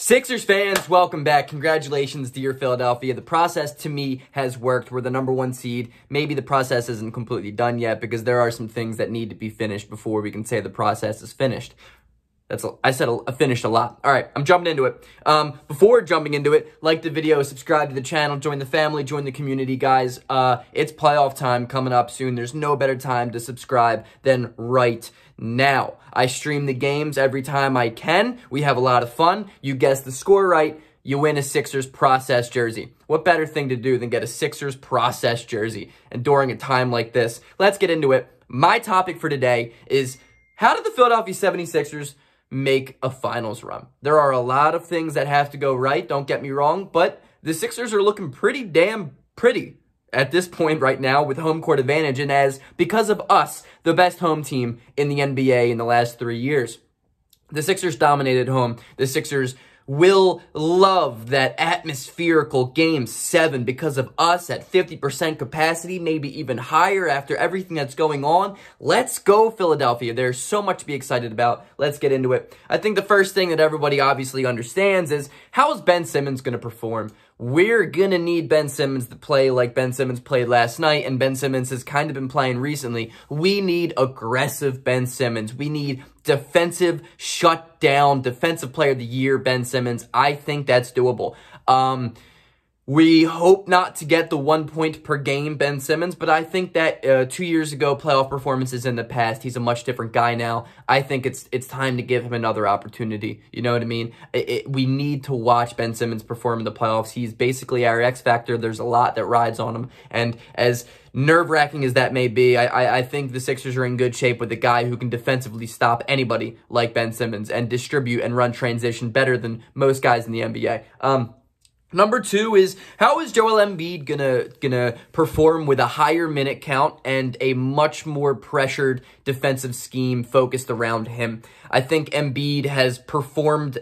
Sixers fans, welcome back. Congratulations, dear Philadelphia. The process to me has worked. We're the number one seed. Maybe the process isn't completely done yet because there are some things that need to be finished before we can say the process is finished. That's a, I said a, a, finished a lot. All right, I'm jumping into it. Um, before jumping into it, like the video, subscribe to the channel, join the family, join the community, guys. Uh, it's playoff time coming up soon. There's no better time to subscribe than right now. I stream the games every time I can. We have a lot of fun. You guess the score right, you win a Sixers process jersey. What better thing to do than get a Sixers process jersey? And during a time like this, let's get into it. My topic for today is how did the Philadelphia 76ers – make a finals run. There are a lot of things that have to go right, don't get me wrong, but the Sixers are looking pretty damn pretty at this point right now with home court advantage and as, because of us, the best home team in the NBA in the last three years. The Sixers dominated home. The Sixers will love that atmospherical game seven because of us at 50% capacity, maybe even higher after everything that's going on. Let's go, Philadelphia. There's so much to be excited about. Let's get into it. I think the first thing that everybody obviously understands is how is Ben Simmons going to perform? we're going to need Ben Simmons to play like Ben Simmons played last night, and Ben Simmons has kind of been playing recently. We need aggressive Ben Simmons. We need defensive shutdown, defensive player of the year Ben Simmons. I think that's doable. Um, we hope not to get the one point per game Ben Simmons, but I think that uh, two years ago playoff performances in the past, he's a much different guy now. I think it's it's time to give him another opportunity. You know what I mean? It, it, we need to watch Ben Simmons perform in the playoffs. He's basically our X factor. There's a lot that rides on him, and as nerve wracking as that may be, I, I, I, think the Sixers are in good shape with a guy who can defensively stop anybody like Ben Simmons and distribute and run transition better than most guys in the NBA. Um, Number two is how is Joel Embiid gonna gonna perform with a higher minute count and a much more pressured defensive scheme focused around him? I think Embiid has performed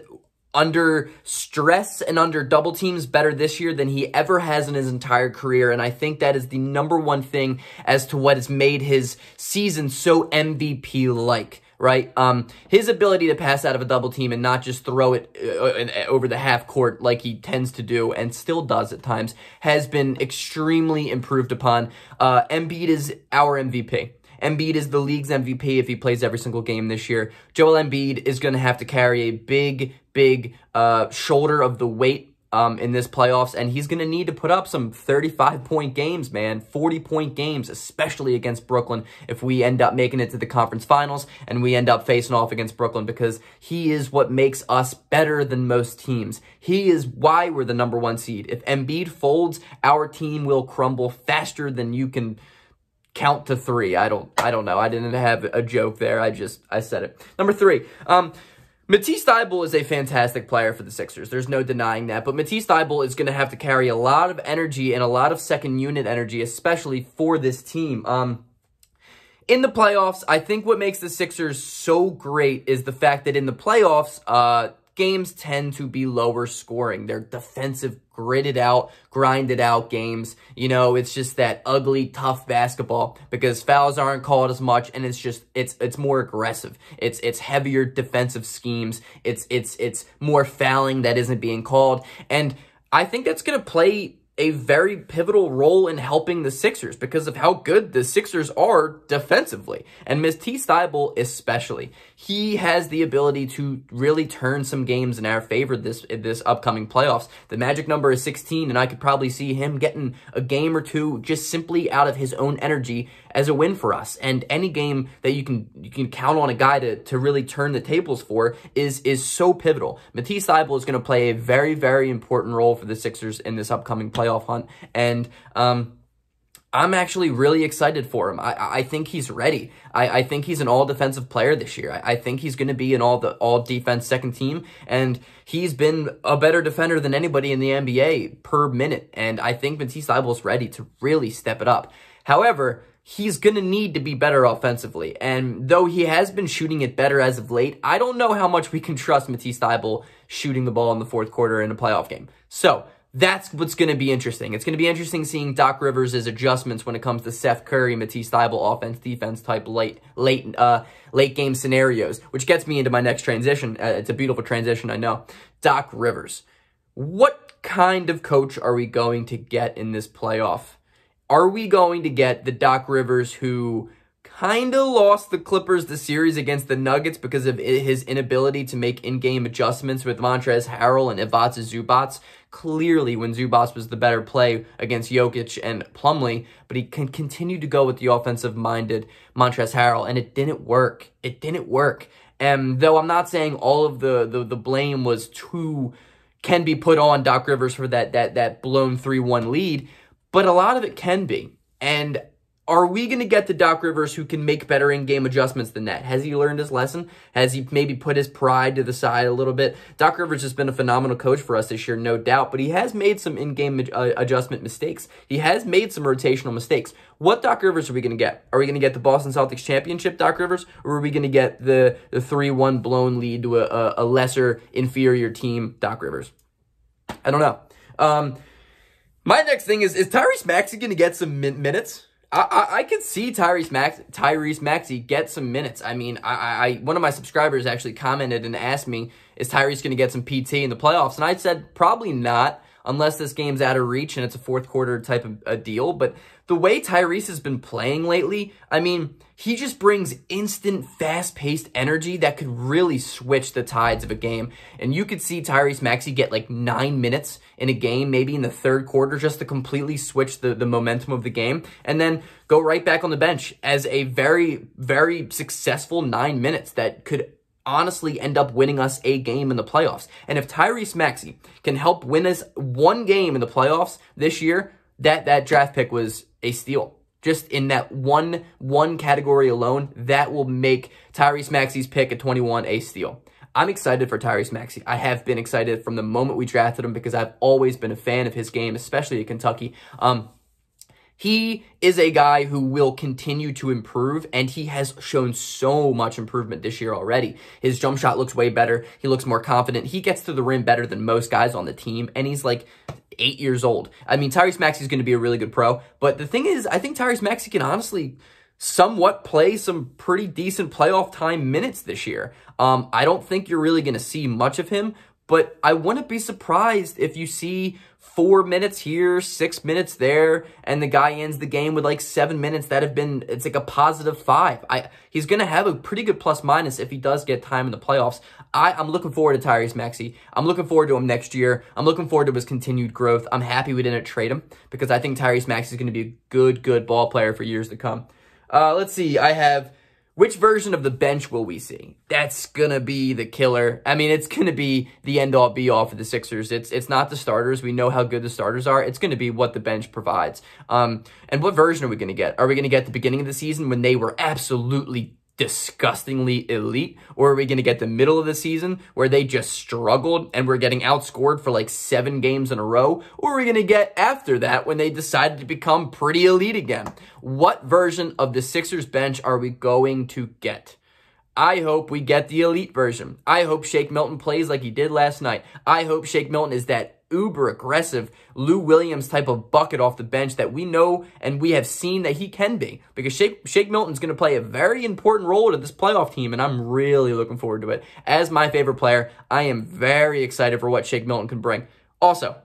under stress and under double teams better this year than he ever has in his entire career. And I think that is the number one thing as to what has made his season so MVP like right? Um, his ability to pass out of a double team and not just throw it uh, uh, over the half court like he tends to do and still does at times has been extremely improved upon. Uh, Embiid is our MVP. Embiid is the league's MVP if he plays every single game this year. Joel Embiid is going to have to carry a big, big uh, shoulder of the weight um, in this playoffs, and he's going to need to put up some 35-point games, man, 40-point games, especially against Brooklyn if we end up making it to the conference finals and we end up facing off against Brooklyn because he is what makes us better than most teams. He is why we're the number one seed. If Embiid folds, our team will crumble faster than you can count to three. I don't, I don't know. I didn't have a joke there. I just, I said it. Number three, um, Matisse Thybul is a fantastic player for the Sixers. There's no denying that. But Matisse Thybul is going to have to carry a lot of energy and a lot of second unit energy, especially for this team. Um, in the playoffs, I think what makes the Sixers so great is the fact that in the playoffs, uh, games tend to be lower scoring. They're defensive, gritted out, grinded out games. You know, it's just that ugly, tough basketball because fouls aren't called as much and it's just it's it's more aggressive. It's it's heavier defensive schemes. It's it's it's more fouling that isn't being called. And I think that's going to play a very pivotal role in helping the Sixers because of how good the Sixers are defensively. And Miss T. Steibel especially. He has the ability to really turn some games in our favor this this upcoming playoffs. The magic number is 16, and I could probably see him getting a game or two just simply out of his own energy as a win for us. And any game that you can you can count on a guy to, to really turn the tables for is is so pivotal. Matisse Steibel is going to play a very, very important role for the Sixers in this upcoming playoffs playoff hunt. And, um, I'm actually really excited for him. I, I think he's ready. I, I think he's an all defensive player this year. I, I think he's going to be an all the all defense second team, and he's been a better defender than anybody in the NBA per minute. And I think Matisse Leibel's ready to really step it up. However, he's going to need to be better offensively. And though he has been shooting it better as of late, I don't know how much we can trust Matisse Thybul shooting the ball in the fourth quarter in a playoff game. So that's what's going to be interesting. It's going to be interesting seeing Doc Rivers' adjustments when it comes to Seth Curry, Matisse Thybul offense, defense type late late uh, late game scenarios, which gets me into my next transition. Uh, it's a beautiful transition, I know. Doc Rivers. What kind of coach are we going to get in this playoff? Are we going to get the Doc Rivers who kind of lost the Clippers the series against the Nuggets because of his inability to make in-game adjustments with Montrez Harrell and Ivica Zubats. Clearly, when Zubats was the better play against Jokic and Plumlee, but he can continue to go with the offensive-minded Montrez Harrell, and it didn't work. It didn't work. And though I'm not saying all of the the, the blame was too can be put on Doc Rivers for that that that blown 3-1 lead, but a lot of it can be. And are we going to get the Doc Rivers who can make better in-game adjustments than that? Has he learned his lesson? Has he maybe put his pride to the side a little bit? Doc Rivers has been a phenomenal coach for us this year, no doubt, but he has made some in-game uh, adjustment mistakes. He has made some rotational mistakes. What Doc Rivers are we going to get? Are we going to get the Boston Celtics championship Doc Rivers, or are we going to get the, the 3-1 blown lead to a, a lesser, inferior team Doc Rivers? I don't know. Um, my next thing is, is Tyrese Maxey going to get some min- minutes? I, I, could see Tyrese Max Tyrese Maxey get some minutes. I mean, I, I one of my subscribers actually commented and asked me, "Is Tyrese going to get some PT in the playoffs?" And I said, "Probably not, unless this game's out of reach and it's a fourth quarter type of a deal." But the way Tyrese has been playing lately, I mean, he just brings instant, fast paced energy that could really switch the tides of a game. And you could see Tyrese Maxey get like nine minutes in a game, maybe in the third quarter, just to completely switch the, the momentum of the game and then go right back on the bench as a very, very successful nine minutes that could honestly end up winning us a game in the playoffs. And if Tyrese Maxey can help win us one game in the playoffs this year, that that draft pick was a steal just in that one one category alone, that will make Tyrese Maxey's pick at 21 a steal. I'm excited for Tyrese Maxey. I have been excited from the moment we drafted him because I've always been a fan of his game, especially at Kentucky. Um, he is a guy who will continue to improve, and he has shown so much improvement this year already. His jump shot looks way better. He looks more confident. He gets to the rim better than most guys on the team, and he's like eight years old. I mean, Tyrese Maxey is going to be a really good pro, but the thing is, I think Tyrese Maxey can honestly somewhat play some pretty decent playoff time minutes this year. Um, I don't think you're really going to see much of him, but I wouldn't be surprised if you see four minutes here, six minutes there, and the guy ends the game with like seven minutes. That have been it's like a positive five. I he's gonna have a pretty good plus minus if he does get time in the playoffs. I, I'm looking forward to Tyrese Maxey. I'm looking forward to him next year. I'm looking forward to his continued growth. I'm happy we didn't trade him because I think Tyrese Maxey is gonna be a good, good ball player for years to come. Uh, let's see. I have which version of the bench will we see? That's going to be the killer. I mean, it's going to be the end all be all for the Sixers. It's it's not the starters. We know how good the starters are. It's going to be what the bench provides. Um, and what version are we going to get? Are we going to get the beginning of the season when they were absolutely disgustingly elite? Or are we going to get the middle of the season where they just struggled and we're getting outscored for like seven games in a row? Or are we going to get after that when they decided to become pretty elite again? What version of the Sixers bench are we going to get? I hope we get the elite version. I hope Shake Milton plays like he did last night. I hope Shake Milton is that uber aggressive Lou Williams type of bucket off the bench that we know and we have seen that he can be because Shake, Shake Milton's going to play a very important role to this playoff team and I'm really looking forward to it. As my favorite player, I am very excited for what Shake Milton can bring. Also,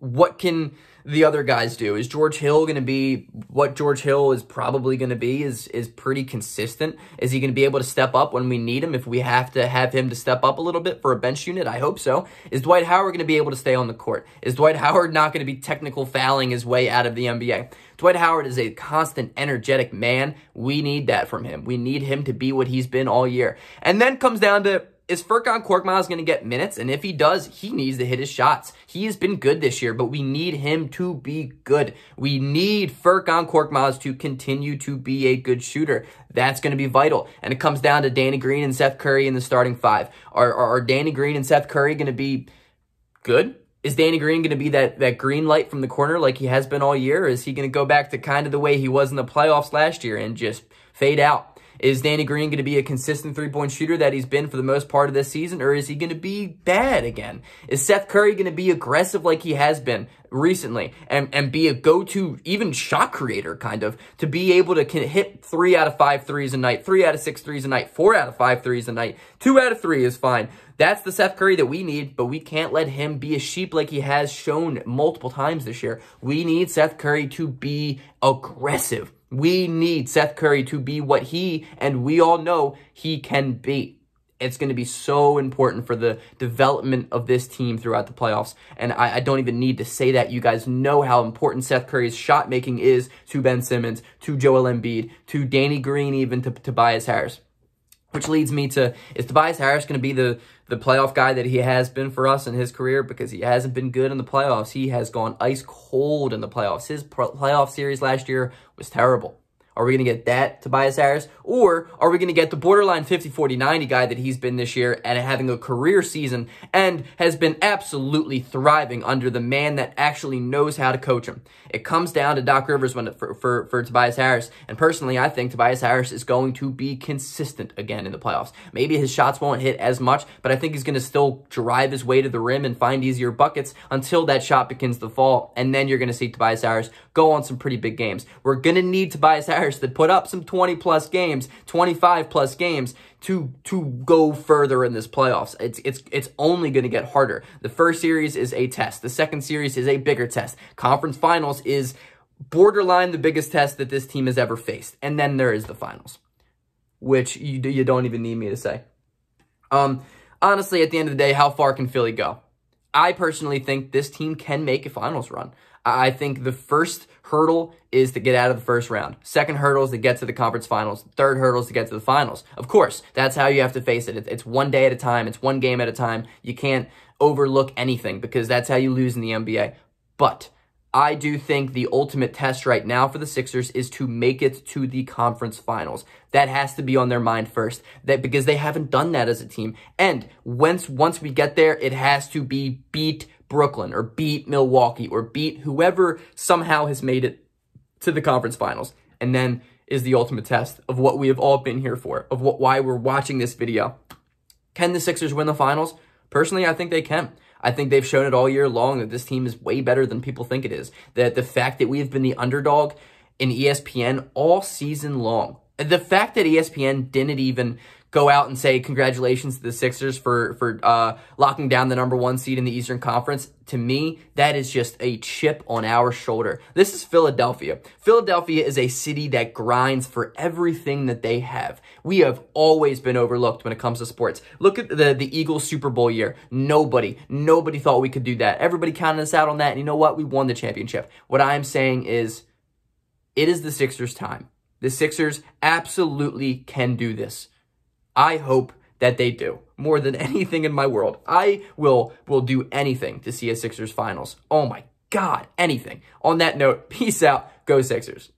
what can the other guys do. Is George Hill going to be what George Hill is probably going to be? Is is pretty consistent. Is he going to be able to step up when we need him? If we have to have him to step up a little bit for a bench unit, I hope so. Is Dwight Howard going to be able to stay on the court? Is Dwight Howard not going to be technical fouling his way out of the NBA? Dwight Howard is a constant, energetic man. We need that from him. We need him to be what he's been all year. And then comes down to is Furkan Korkmaz going to get minutes? And if he does, he needs to hit his shots. He has been good this year, but we need him to be good. We need Furkan Korkmaz to continue to be a good shooter. That's going to be vital. And it comes down to Danny Green and Seth Curry in the starting five. Are, are, are Danny Green and Seth Curry going to be good? Is Danny Green going to be that, that green light from the corner like he has been all year? Or is he going to go back to kind of the way he was in the playoffs last year and just fade out? Is Danny Green going to be a consistent three-point shooter that he's been for the most part of this season, or is he going to be bad again? Is Seth Curry going to be aggressive like he has been recently and, and be a go-to, even shot creator kind of, to be able to hit three out of five threes a night, three out of six threes a night, four out of five threes a night, two out of three is fine. That's the Seth Curry that we need, but we can't let him be a sheep like he has shown multiple times this year. We need Seth Curry to be aggressive we need Seth Curry to be what he and we all know he can be. It's going to be so important for the development of this team throughout the playoffs. And I, I, don't even need to say that. You guys know how important Seth Curry's shot making is to Ben Simmons, to Joel Embiid, to Danny Green, even to, to Tobias Harris. Which leads me to is Tobias Harris going to be the the playoff guy that he has been for us in his career because he hasn't been good in the playoffs. He has gone ice cold in the playoffs. His playoff series last year was terrible. Are we going to get that Tobias Harris? Or are we going to get the borderline 50-40-90 guy that he's been this year and having a career season and has been absolutely thriving under the man that actually knows how to coach him? It comes down to Doc Rivers when for, for, for Tobias Harris. And personally, I think Tobias Harris is going to be consistent again in the playoffs. Maybe his shots won't hit as much, but I think he's going to still drive his way to the rim and find easier buckets until that shot begins to fall. And then you're going to see Tobias Harris go on some pretty big games. We're going to need Tobias Harris that put up some 20 plus games, 25 plus games to to go further in this playoffs. It's it's it's only going to get harder. The first series is a test. The second series is a bigger test. Conference finals is borderline the biggest test that this team has ever faced. And then there is the finals, which you you don't even need me to say. Um honestly at the end of the day, how far can Philly go? I personally think this team can make a finals run. I think the first hurdle is to get out of the first round. Second hurdle is to get to the conference finals. Third hurdle is to get to the finals. Of course, that's how you have to face it. It's one day at a time. It's one game at a time. You can't overlook anything because that's how you lose in the NBA. But I do think the ultimate test right now for the Sixers is to make it to the conference finals. That has to be on their mind first. That because they haven't done that as a team. And once once we get there, it has to be beat Brooklyn or beat Milwaukee or beat whoever somehow has made it to the conference finals. And then is the ultimate test of what we have all been here for, of what why we're watching this video. Can the Sixers win the finals? Personally, I think they can. I think they've shown it all year long that this team is way better than people think it is. That the fact that we have been the underdog in ESPN all season long, the fact that ESPN didn't even go out and say congratulations to the Sixers for for uh, locking down the number one seed in the Eastern Conference. To me, that is just a chip on our shoulder. This is Philadelphia. Philadelphia is a city that grinds for everything that they have. We have always been overlooked when it comes to sports. Look at the the Eagles Super Bowl year. Nobody, nobody thought we could do that. Everybody counted us out on that. And you know what? We won the championship. What I am saying is, it is the Sixers' time. The Sixers absolutely can do this. I hope that they do more than anything in my world. I will will do anything to see a Sixers finals. Oh my God, anything. On that note, peace out. Go Sixers.